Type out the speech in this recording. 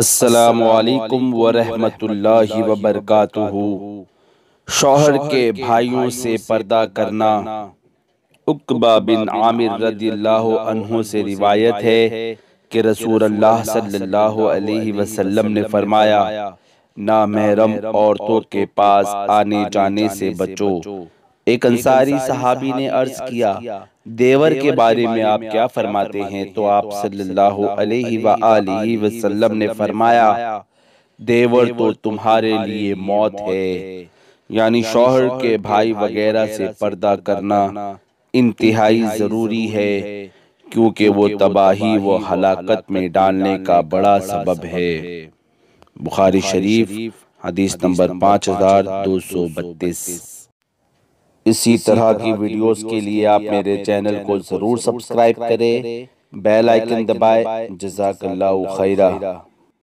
असलकम वरहमतुल्लाहि वबरकातुहू शोहर के भाइयों से पर्दा करना उकबा बिन आमिर रदी अनहु से रिवायत है कि रसूल अल्लाह सल्लल्लाहु अलैहि वसल्लम ने फरमाया ना महरम औरतों के पास आने जाने से बचो एक अंसारी सहाबी ने अर्ज किया देवर के बारे में आप क्या फरमाते हैं तो आप तो सल्लल्लाहु अलैहि सल्ला वसल्लम ने फरमाया तो देवर तो तुम्हारे लिए मौत है यानी शोहर के भाई वगैरह से पर्दा करना इंतहाई ज़रूरी है क्योंकि वो तबाही व हलाकत में डालने का बड़ा सबब है बुखारी शरीफ हदीस नंबर पाँच हज़ार दो सौ बत्तीस इसी तरह की वीडियोस के लिए आप मेरे चैनल को ज़रूर सब्सक्राइब करें बेल आइकन दबाएं जजाकल्लाहु खैरा